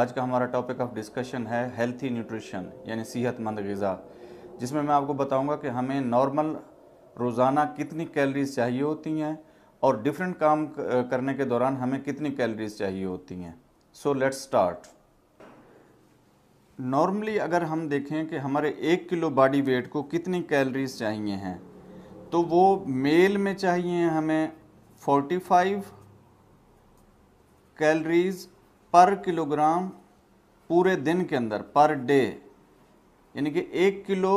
आज का हमारा टॉपिक ऑफ डिस्कशन है हेल्थी न्यूट्रिशन यानी सेहतमंद गज़ा जिसमें मैं आपको बताऊंगा कि हमें नॉर्मल रोज़ाना कितनी कैलरीज चाहिए होती हैं और डिफरेंट काम करने के दौरान हमें कितनी कैलरीज चाहिए होती हैं सो लेट्स स्टार्ट नॉर्मली अगर हम देखें कि हमारे एक किलो बॉडी वेट को कितनी कैलरीज चाहिए हैं तो वो मेल में चाहिए हमें 45 कैलरीज़ पर किलोग्राम पूरे दिन के अंदर पर डे यानी कि एक किलो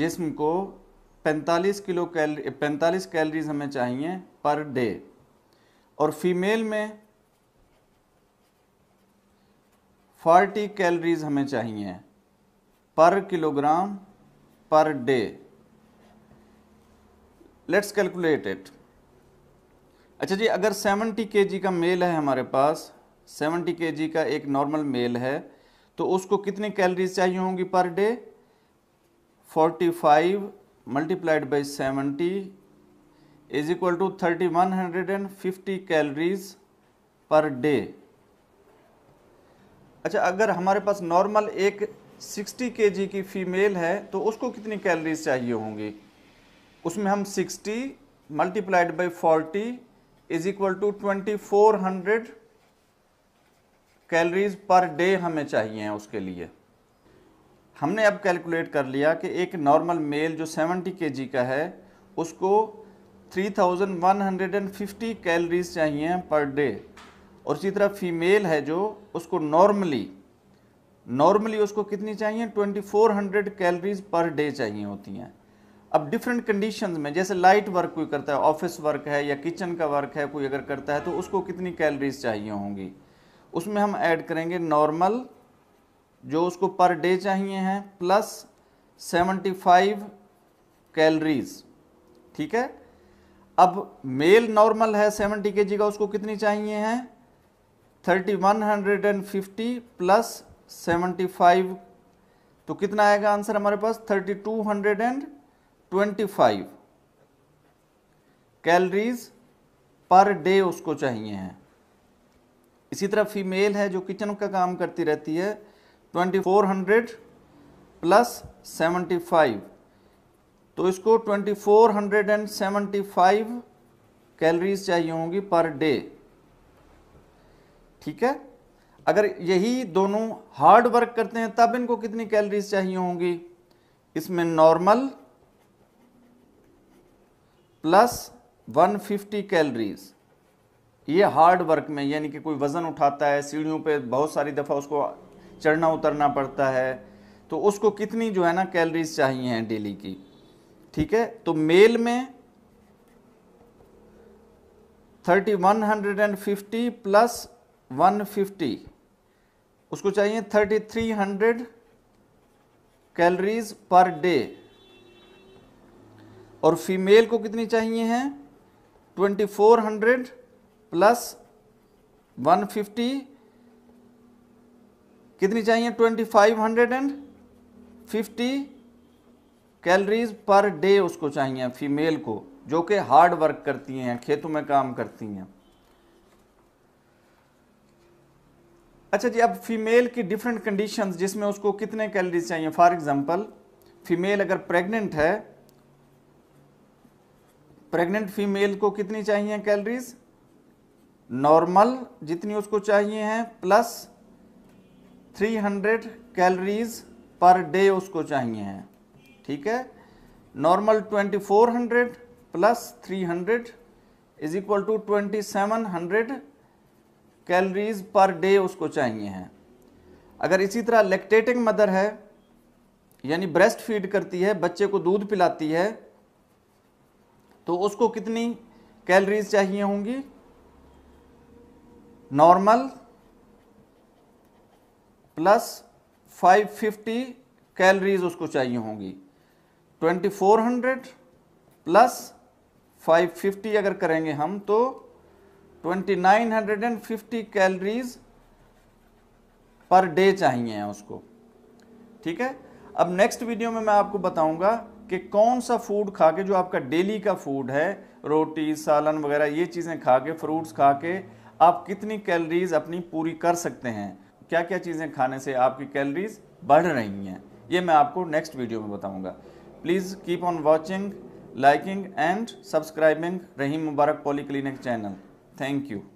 जिस्म को 45 किलो कैलरी 45 कैलरीज हमें चाहिए पर डे और फीमेल में 40 कैलरीज हमें चाहिए पर kilogram per day let's calculate it अच्छा जी अगर 70 के जी का मेल है हमारे पास सेवेंटी के का एक नॉर्मल मेल है तो उसको कितनी कैलरीज़ चाहिए होंगी per day forty five multiplied by seventy is equal to thirty one hundred and fifty calories per day अच्छा अगर हमारे पास नॉर्मल एक सिक्सटी के की फीमेल है तो उसको कितनी कैलरीज चाहिए होंगी उसमें हम sixty multiplied by forty is equal to hundred calories per day हमें चाहिए हैं उसके लिए हमने अब कैलकुलेट कर लिया कि एक नॉर्मल मेल जो 70 के का है उसको 3150 कैलोरीज चाहिए हैं पर डे और इसी तरह फीमेल है जो उसको नॉर्मली नॉर्मली उसको कितनी चाहिए 2400 कैलोरीज पर डे चाहिए होती हैं अब डिफरेंट कंडीशंस में जैसे लाइट वर्क कोई करता है ऑफिस वर्क है या किचन का वर्क है कोई अगर करता है तो उसको कितनी कैलरीज़ चाहिए होंगी उसमें हम ऐड करेंगे नॉर्मल जो उसको पर डे चाहिए हैं प्लस सेवेंटी फाइव कैलरीज ठीक है अब मेल नॉर्मल है सेवेंटी के जी का उसको कितनी चाहिए हैं thirty one hundred and fifty plus seventy five तो कितना आएगा आंसर हमारे पास thirty two hundred and twenty five calories per day उसको चाहिए हैं इसी तरह फीमेल है जो किचन का काम करती रहती है 2400 प्लस 75 तो इसको 2475 कैलोरीज चाहिए होंगी पर डे ठीक है अगर यही दोनों हार्ड वर्क करते हैं तब इनको कितनी कैलोरीज चाहिए होंगी इसमें नॉर्मल प्लस 150 कैलोरीज़ ये हार्ड वर्क में यानी कि कोई वज़न उठाता है सीढ़ियों पे बहुत सारी दफ़ा उसको चढ़ना उतरना पड़ता है तो उसको कितनी जो है ना कैलरीज चाहिए हैं डेली की ठीक है तो मेल में thirty one hundred and fifty plus one fifty उसको चाहिए thirty three hundred calories per day और फीमेल को कितनी चाहिए हैं ट्वेंटी फोर हंड्रेड प्लस 150 कितनी चाहिए 2550 कैलोरीज पर डे उसको चाहिए फीमेल को जो कि हार्ड वर्क करती हैं खेतों में काम करती हैं अच्छा जी अब फीमेल की डिफरेंट कंडीशंस जिसमें उसको कितने कैलोरीज चाहिए फॉर एग्जांपल फीमेल अगर प्रेग्नेंट है प्रेग्नेंट फीमेल को कितनी चाहिए कैलोरीज नॉर्मल जितनी उसको चाहिए हैं प्लस 300 कैलोरीज पर डे उसको चाहिए हैं ठीक है normal 2400 plus 300 is equal to 2700 calories per day उसको चाहिए हैं अगर इसी तरह लेक्टेटिंग मदर है यानी ब्रेस्ट फीड करती है बच्चे को दूध पिलाती है तो उसको कितनी कैलोरीज चाहिए होंगी नॉर्मल प्लस 550 कैलोरीज उसको चाहिए होंगी 2400 प्लस 550 अगर करेंगे हम तो 2950 कैलोरीज पर डे चाहिए हैं उसको ठीक है अब नेक्स्ट वीडियो में मैं आपको बताऊंगा कि कौन सा फूड खा के जो आपका डेली का फूड है रोटी सालन वगैरह ये चीज़ें खा के फ्रूट्स खा के आप कितनी कैलरीज अपनी पूरी कर सकते हैं क्या क्या चीज़ें खाने से आपकी कैलरीज़ बढ़ रही हैं ये मैं आपको नेक्स्ट वीडियो में बताऊंगा please keep on watching liking and subscribing Rahim Mubarak polyclinic channel thank you